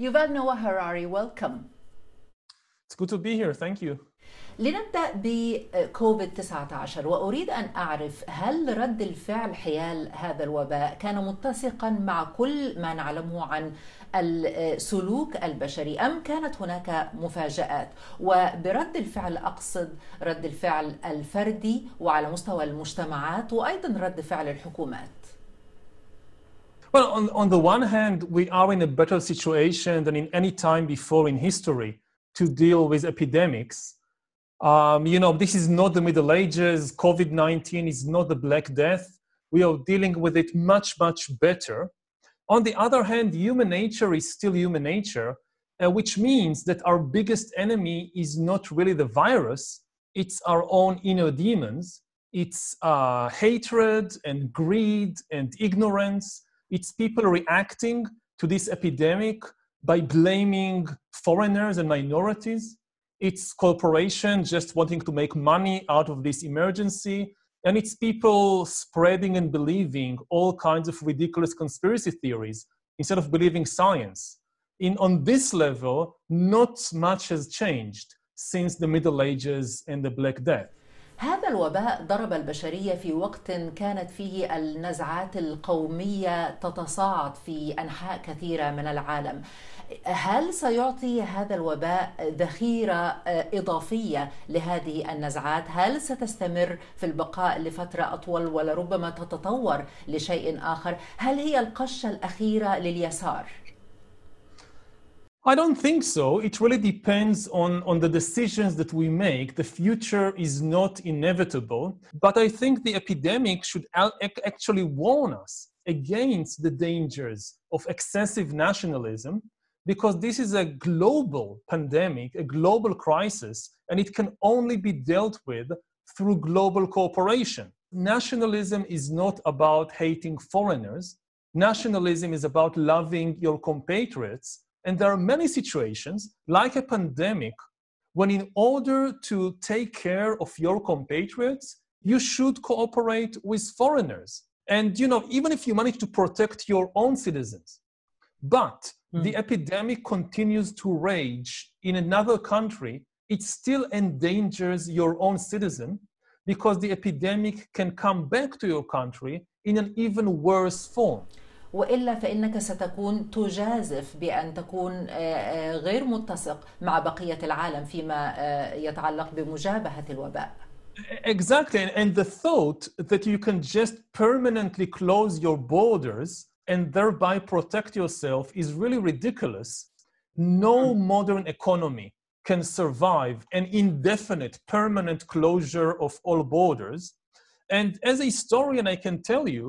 Yuval Noah Harari, welcome. It's good to be here. Thank you. لنبدأ بكوفيد 19 آه, وأريد أن أعرف هل رد الفعل حيال هذا الوباء كان متسقا مع كل ما نعلمه عن السلوك آه, البشري أم كانت هناك مفاجآت وبرد الفعل أقصد رد الفعل الفردي وعلى مستوى المجتمعات وأيضا رد فعل الحكومات Well, on, on the one hand, we are in a better situation than in any time before in history to deal with epidemics. Um, you know, this is not the Middle Ages. COVID 19 is not the Black Death. We are dealing with it much, much better. On the other hand, human nature is still human nature, uh, which means that our biggest enemy is not really the virus, it's our own inner demons. It's uh, hatred and greed and ignorance it's people reacting to this epidemic by blaming foreigners and minorities. It's corporations just wanting to make money out of this emergency. And it's people spreading and believing all kinds of ridiculous conspiracy theories instead of believing science. In, on this level, not much has changed since the Middle Ages and the Black Death. هذا الوباء ضرب البشريه في وقت كانت فيه النزعات القوميه تتصاعد في انحاء كثيره من العالم هل سيعطي هذا الوباء ذخيره اضافيه لهذه النزعات هل ستستمر في البقاء لفتره اطول ولربما تتطور لشيء اخر هل هي القشه الاخيره لليسار I don't think so. It really depends on, on the decisions that we make. The future is not inevitable, but I think the epidemic should actually warn us against the dangers of excessive nationalism because this is a global pandemic, a global crisis, and it can only be dealt with through global cooperation. Nationalism is not about hating foreigners. Nationalism is about loving your compatriots and there are many situations, like a pandemic, when in order to take care of your compatriots, you should cooperate with foreigners. And, you know, even if you manage to protect your own citizens, but mm. the epidemic continues to rage in another country, it still endangers your own citizen because the epidemic can come back to your country in an even worse form. والا فانك ستكون تجازف بان تكون غير متسق مع بقيه العالم فيما يتعلق بمجابهه الوباء. Exactly. And the thought that you can just permanently close your borders and thereby protect yourself is really ridiculous. No hmm. modern economy can survive an indefinite, permanent closure of all borders. And as a historian, I can tell you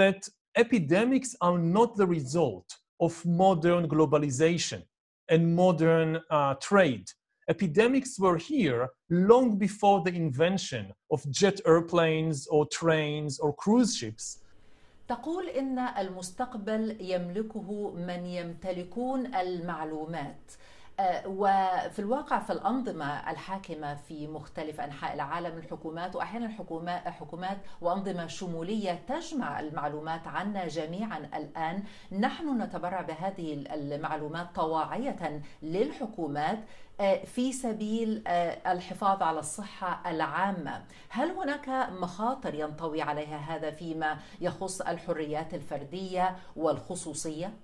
that epidemics are not the result of modern globalization and modern uh, trade. Epidemics were here long before the invention of jet airplanes or trains or cruise ships. تقول ان المستقبل يملكه من يمتلكون المعلومات آه، وفي الواقع في الأنظمة الحاكمة في مختلف أنحاء العالم الحكومات وأحيانا حكومات وأنظمة شمولية تجمع المعلومات عنا جميعا الآن نحن نتبرع بهذه المعلومات طواعية للحكومات آه، في سبيل آه، الحفاظ على الصحة العامة هل هناك مخاطر ينطوي عليها هذا فيما يخص الحريات الفردية والخصوصية؟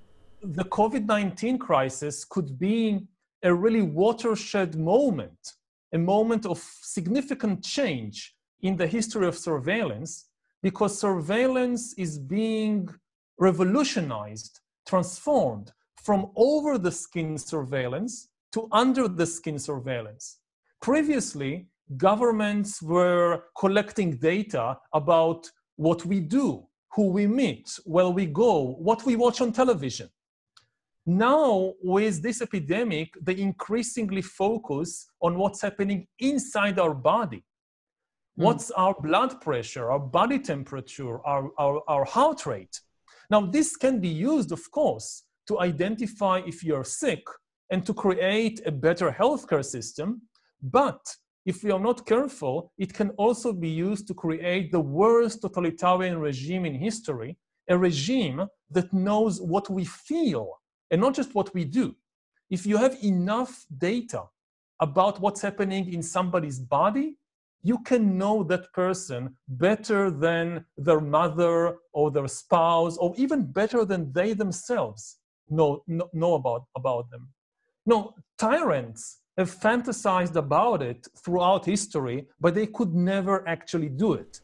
The COVID-19 crisis could be a really watershed moment, a moment of significant change in the history of surveillance, because surveillance is being revolutionized, transformed from over the skin surveillance to under the skin surveillance. Previously, governments were collecting data about what we do, who we meet, where we go, what we watch on television. Now, with this epidemic, they increasingly focus on what's happening inside our body. Hmm. What's our blood pressure, our body temperature, our, our, our, heart rate? Now, this can be used, of course, to identify if you're sick and to create a better healthcare system. But if we are not careful, it can also be used to create the worst totalitarian regime in history, a regime that knows what we feel and not just what we do. If you have enough data about what's happening in somebody's body, you can know that person better than their mother or their spouse, or even better than they themselves know, know, about, about them. No, tyrants have fantasized about it throughout history, but they could never actually do it.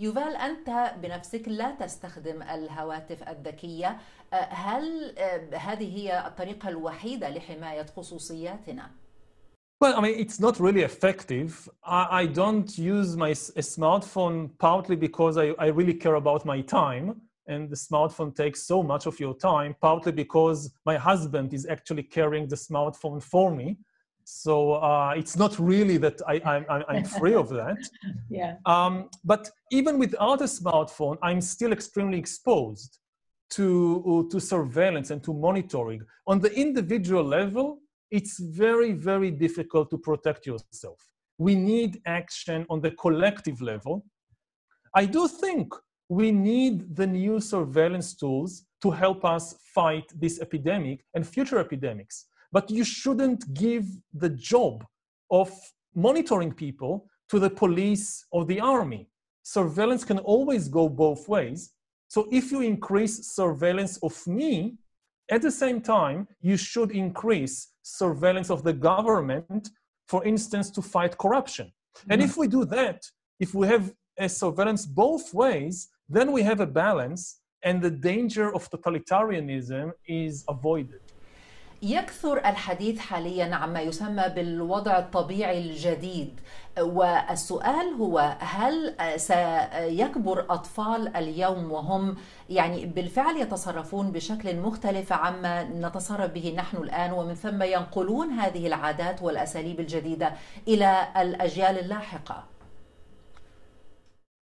يوفال أنت بنفسك لا تستخدم الهواتف الذكية هل هذه هي الطريقة الوحيدة لحماية خصوصياتنا؟ Well, I mean, it's not really effective. I, I don't use my smartphone partly because I, I really care about my time, and the smartphone takes so much of your time, partly because my husband is actually carrying the smartphone for me. so uh, it's not really that I, am free of that. yeah. Um, but even without a smartphone, I'm still extremely exposed to, uh, to surveillance and to monitoring. On the individual level, it's very, very difficult to protect yourself. We need action on the collective level. I do think we need the new surveillance tools to help us fight this epidemic and future epidemics but you shouldn't give the job of monitoring people to the police or the army. Surveillance can always go both ways. So if you increase surveillance of me, at the same time, you should increase surveillance of the government, for instance, to fight corruption. And mm-hmm. if we do that, if we have a surveillance both ways, then we have a balance and the danger of totalitarianism is avoided. يكثر الحديث حاليا عما يسمى بالوضع الطبيعي الجديد والسؤال هو هل سيكبر اطفال اليوم وهم يعني بالفعل يتصرفون بشكل مختلف عما نتصرف به نحن الان ومن ثم ينقلون هذه العادات والاساليب الجديده الى الاجيال اللاحقه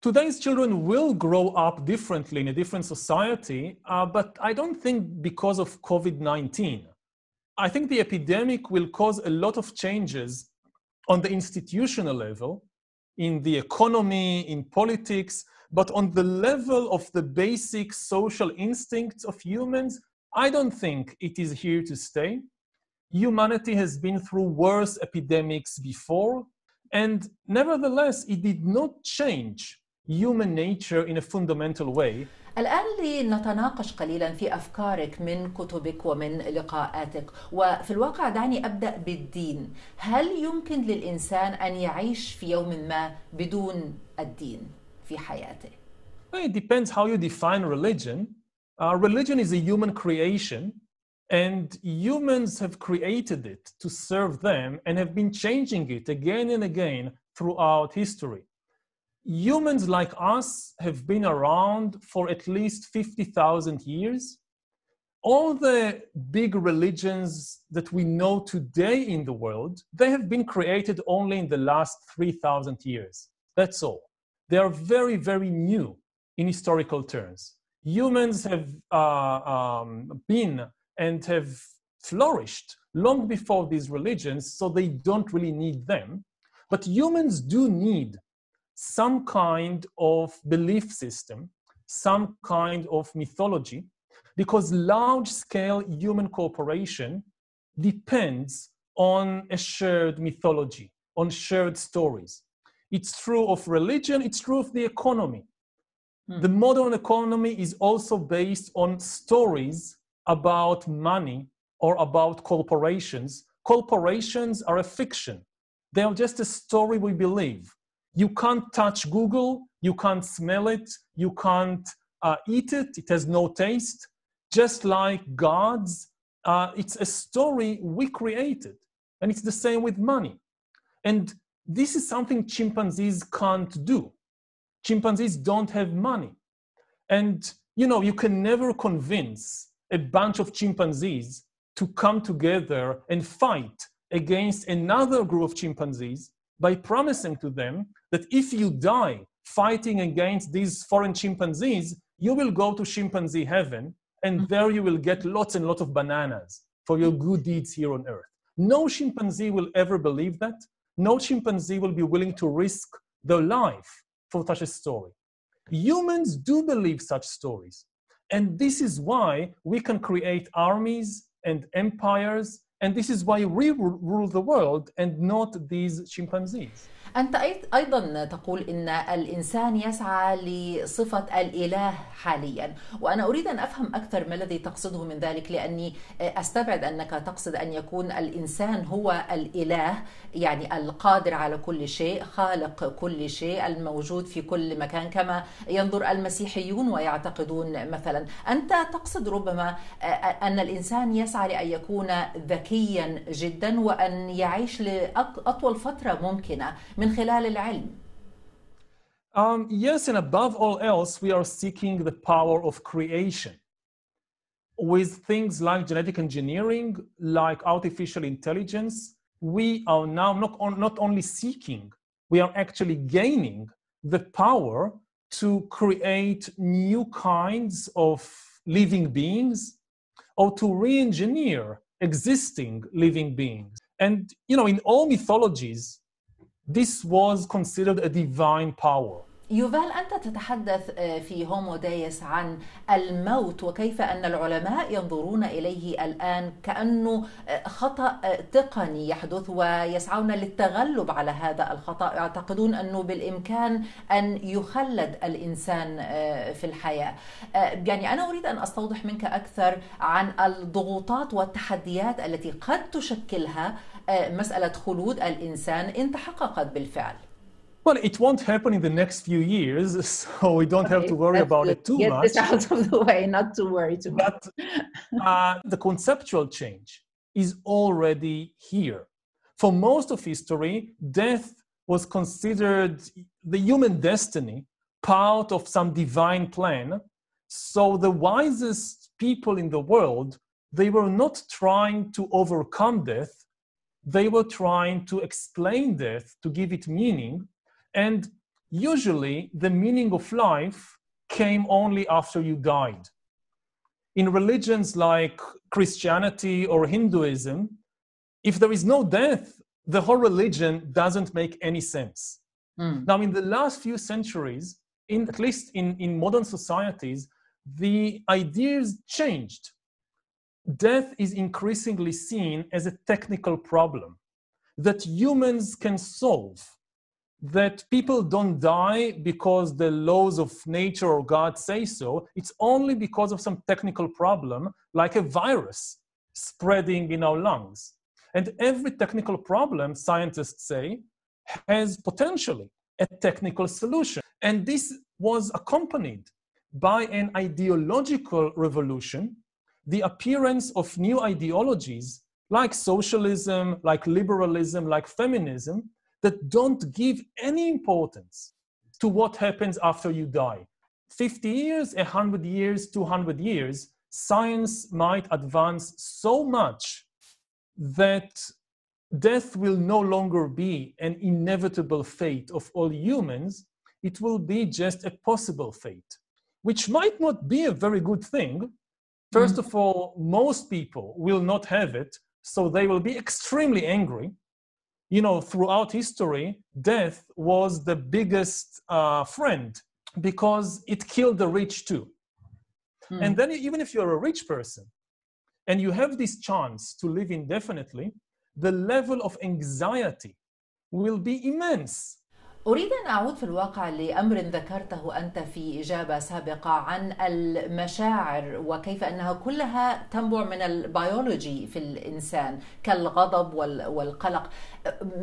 today's children will grow up differently in a different society, uh, but I don't think because of COVID 19. I think the epidemic will cause a lot of changes on the institutional level, in the economy, in politics, but on the level of the basic social instincts of humans, I don't think it is here to stay. Humanity has been through worse epidemics before, and nevertheless, it did not change human nature in a fundamental way. الآن لنتناقش قليلا في أفكارك من كتبك ومن لقاءاتك وفي الواقع دعني أبدأ بالدين هل يمكن للإنسان أن يعيش في يوم ما بدون الدين في حياته؟ It depends how you define religion. Uh, religion is a human creation and humans have created it to serve them and have been changing it again and again throughout history. humans like us have been around for at least 50,000 years. All the big religions that we know today in the world, they have been created only in the last 3,000 years. That's all. They are very, very new in historical terms. Humans have uh, um, been and have flourished long before these religions, so they don't really need them. But humans do need some kind of belief system, some kind of mythology, because large scale human cooperation depends on a shared mythology, on shared stories. It's true of religion, it's true of the economy. Hmm. The modern economy is also based on stories about money or about corporations. Corporations are a fiction, they are just a story we believe. You can't touch Google, you can't smell it, you can't uh, eat it, it has no taste. Just like God's, uh, it's a story we created. And it's the same with money. And this is something chimpanzees can't do. Chimpanzees don't have money. And you know, you can never convince a bunch of chimpanzees to come together and fight against another group of chimpanzees by promising to them that if you die fighting against these foreign chimpanzees, you will go to chimpanzee heaven and mm-hmm. there you will get lots and lots of bananas for your mm-hmm. good deeds here on earth. No chimpanzee will ever believe that. No chimpanzee will be willing to risk their life for such a story. Humans do believe such stories. And this is why we can create armies and empires. And this is why we rule the world and not these chimpanzees. أنت أيضا تقول إن الإنسان يسعى لصفة الإله حاليا وأنا أريد أن أفهم أكثر ما الذي تقصده من ذلك لأني أستبعد أنك تقصد أن يكون الإنسان هو الإله يعني القادر على كل شيء خالق كل شيء الموجود في كل مكان كما ينظر المسيحيون ويعتقدون مثلا أنت تقصد ربما آه، آه، أن الإنسان يسعى لأن يكون ذكيا جدا وأن يعيش لأطول فترة ممكنة من من خلال العلم. Um, yes, and above all else, we are seeking the power of creation with things like genetic engineering, like artificial intelligence, we are now not, on, not only seeking, we are actually gaining the power to create new kinds of living beings or to re engineer existing living beings. And, you know, in all mythologies, This was considered a divine power. يوفال أنت تتحدث آه، في هومو دايس عن الموت وكيف أن العلماء ينظرون إليه الآن كأنه آه، خطأ آه، تقني يحدث ويسعون للتغلب على هذا الخطأ يعتقدون أنه بالإمكان أن يخلد الإنسان في الحياة يعني أنا أريد أن أستوضح منك أكثر عن الضغوطات والتحديات التي قد تشكلها مسألة خلود الإنسان إن تحققت Well, it won't happen in the next few years, so we don't have to worry about it too much. Get this out of the way, not to worry too but, much. uh, the conceptual change is already here. For most of history, death was considered the human destiny, part of some divine plan. So the wisest people in the world, they were not trying to overcome death, they were trying to explain death, to give it meaning. And usually the meaning of life came only after you died. In religions like Christianity or Hinduism, if there is no death, the whole religion doesn't make any sense. Mm. Now, in the last few centuries, in, at least in, in modern societies, the ideas changed death is increasingly seen as a technical problem that humans can solve. That people don't die because the laws of nature or God say so. It's only because of some technical problem, like a virus spreading in our lungs. And every technical problem, scientists say, has potentially a technical solution. And this was accompanied by an ideological revolution the appearance of new ideologies like socialism, like liberalism, like feminism, that don't give any importance to what happens after you die. 50 years, 100 years, 200 years, science might advance so much that death will no longer be an inevitable fate of all humans. It will be just a possible fate, which might not be a very good thing, First mm-hmm. of all, most people will not have it, so they will be extremely angry. You know, throughout history, death was the biggest uh, friend because it killed the rich too. Mm. And then, even if you're a rich person and you have this chance to live indefinitely, the level of anxiety will be immense أريد أن أعود في الواقع لأمر ذكرته أنت في إجابة سابقة عن المشاعر وكيف أنها كلها تنبع من البيولوجي في الإنسان كالغضب والقلق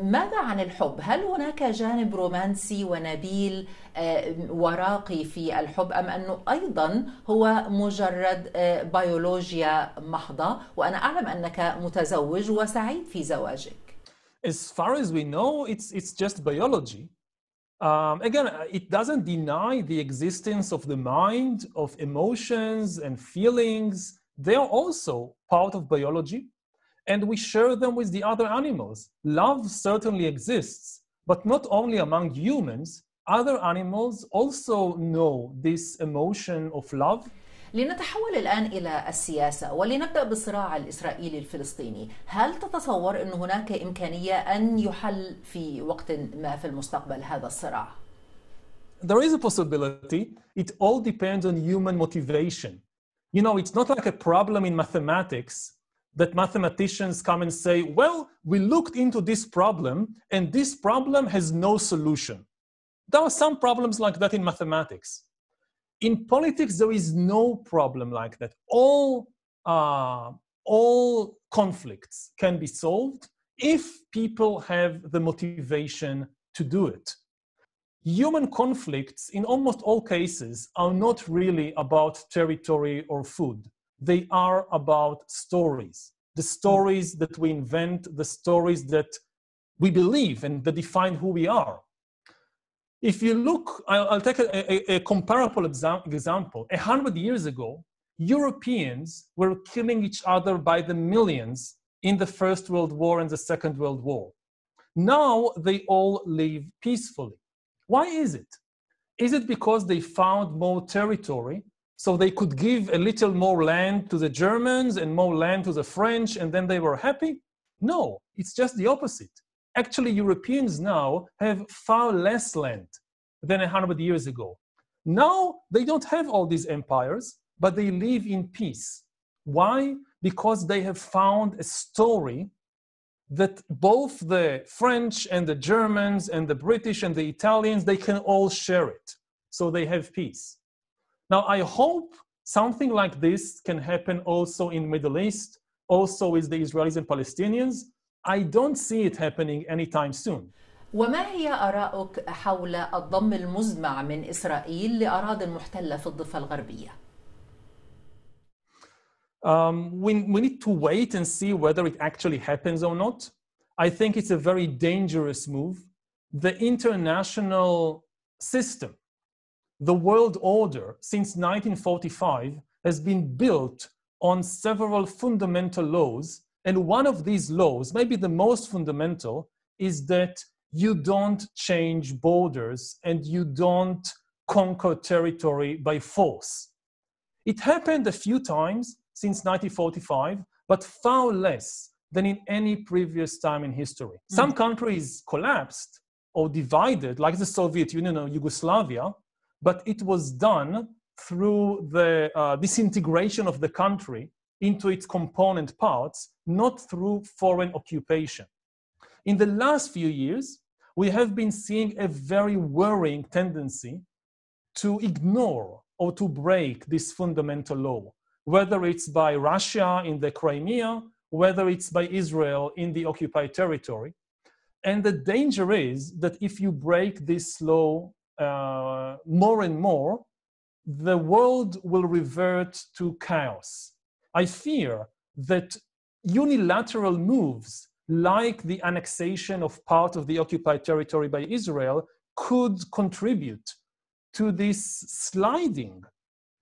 ماذا عن الحب؟ هل هناك جانب رومانسي ونبيل آه، وراقي في الحب أم أنه أيضا هو مجرد آه، بيولوجيا محضة وأنا أعلم أنك متزوج وسعيد في زواجك as far as we know, it's it's just biology. Um, again, uh, it doesn't deny the existence of the mind, of emotions and feelings. They are also part of biology, and we share them with the other animals. Love certainly exists, but not only among humans, other animals also know this emotion of love لنتحول الآن إلى السياسة ولنبدأ بالصراع الإسرائيلي الفلسطيني هل تتصور أن هناك إمكانية أن يحل في وقت ما في المستقبل هذا الصراع؟ There is a possibility. It all depends on human motivation. You know, it's not like a problem in mathematics that mathematicians come and say, well, we looked into this problem and this problem has no solution. There are some problems like that in mathematics. in politics there is no problem like that all uh, all conflicts can be solved if people have the motivation to do it human conflicts in almost all cases are not really about territory or food they are about stories the stories that we invent the stories that we believe and that define who we are if you look, I'll, take a, a, a comparable example. A hundred years ago, Europeans were killing each other by the millions in the First World War and the Second World War. Now they all live peacefully. Why is it? Is it because they found more territory? So they could give a little more land to the Germans and more land to the French, and then they were happy? No, it's just the opposite actually Europeans now have far less land than 100 years ago. Now they don't have all these empires, but they live in peace. Why? Because they have found a story that both the French and the Germans and the British and the Italians, they can all share it. So they have peace. Now, I hope something like this can happen also in Middle East, also with the Israelis and Palestinians, I don't see it happening anytime soon. وما هي آراءك حول الضم المزمع من إسرائيل لأراضي المحتلة في الضفة الغربية؟ Um, we, we need to wait and see whether it actually happens or not. I think it's a very dangerous move. The international system, the world order since 1945 has been built on several fundamental laws and one of these laws, maybe the most fundamental, is that you don't change borders and you don't conquer territory by force. It happened a few times since 1945, but far less than in any previous time in history. Mm. Some countries collapsed or divided, like the Soviet Union or Yugoslavia, but it was done through the uh, disintegration of the country into its component parts, not through foreign occupation. In the last few years, we have been seeing a very worrying tendency to ignore or to break this fundamental law, whether it's by Russia in the Crimea, whether it's by Israel in the occupied territory. And the danger is that if you break this law uh, more and more, the world will revert to chaos I fear that unilateral moves like the annexation of part of the occupied territory by Israel could contribute to this sliding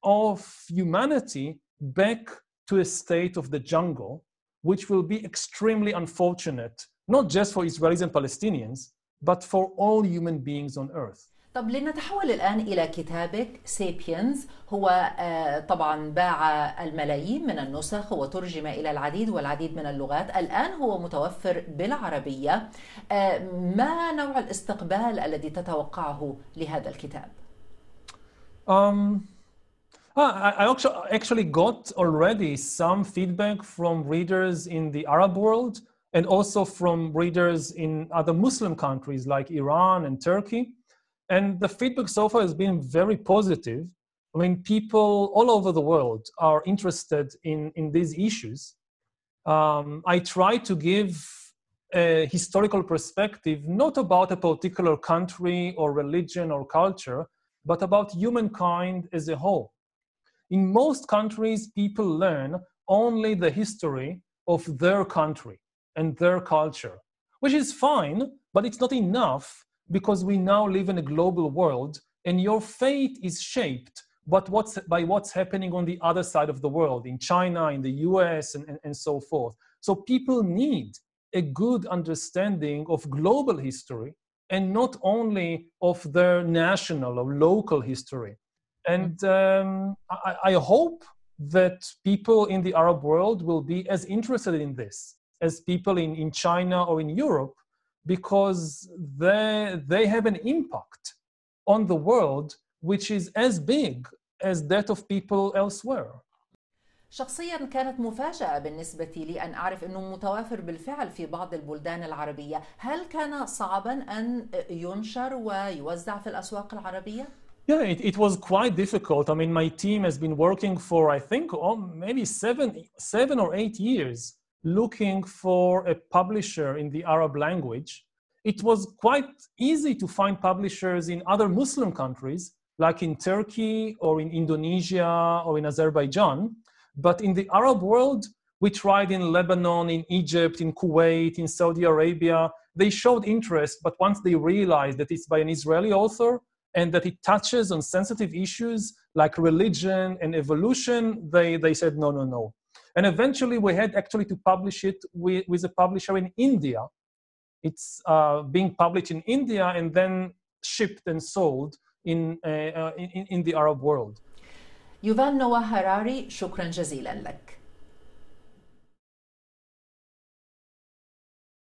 of humanity back to a state of the jungle, which will be extremely unfortunate, not just for Israelis and Palestinians, but for all human beings on earth. طب لنتحول الآن إلى كتابك سيبينز هو آه، طبعا باع الملايين من النسخ وترجم إلى العديد والعديد من اللغات الآن هو متوفر بالعربية آه، ما نوع الاستقبال الذي تتوقعه لهذا الكتاب؟ Um, I actually got already some feedback from readers in the Arab world and also from readers in other Muslim countries like Iran and Turkey. And the feedback so far has been very positive. I mean, people all over the world are interested in, in these issues. Um, I try to give a historical perspective, not about a particular country or religion or culture, but about humankind as a whole. In most countries, people learn only the history of their country and their culture, which is fine, but it's not enough because we now live in a global world and your fate is shaped but what's, by what's happening on the other side of the world in china in the us and, and, and so forth so people need a good understanding of global history and not only of their national or local history and um, I, I hope that people in the arab world will be as interested in this as people in, in china or in europe because they, they have an impact on the world which is as big as that of people elsewhere. شخصيا كانت مفاجأة بالنسبة لي أن أعرف أنه متوافر بالفعل في بعض البلدان العربية هل كان صعبا أن ينشر ويوزع في الأسواق العربية؟ Yeah, it, it was quite difficult. I mean, my team has been working for, I think, oh, maybe seven, seven or eight years looking for a publisher in the Arab language, it was quite easy to find publishers in other Muslim countries, like in Turkey or in Indonesia or in Azerbaijan. But in the Arab world, we tried in Lebanon, in Egypt, in Kuwait, in Saudi Arabia. They showed interest, but once they realized that it's by an Israeli author and that it touches on sensitive issues like religion and evolution, they, they said, no, no, no. And eventually we had actually to publish it with, with a publisher in India. It's uh, being published in India and then shipped and sold in, uh, uh in, in the Arab world. يوفال نوا هراري شكرا جزيلا لك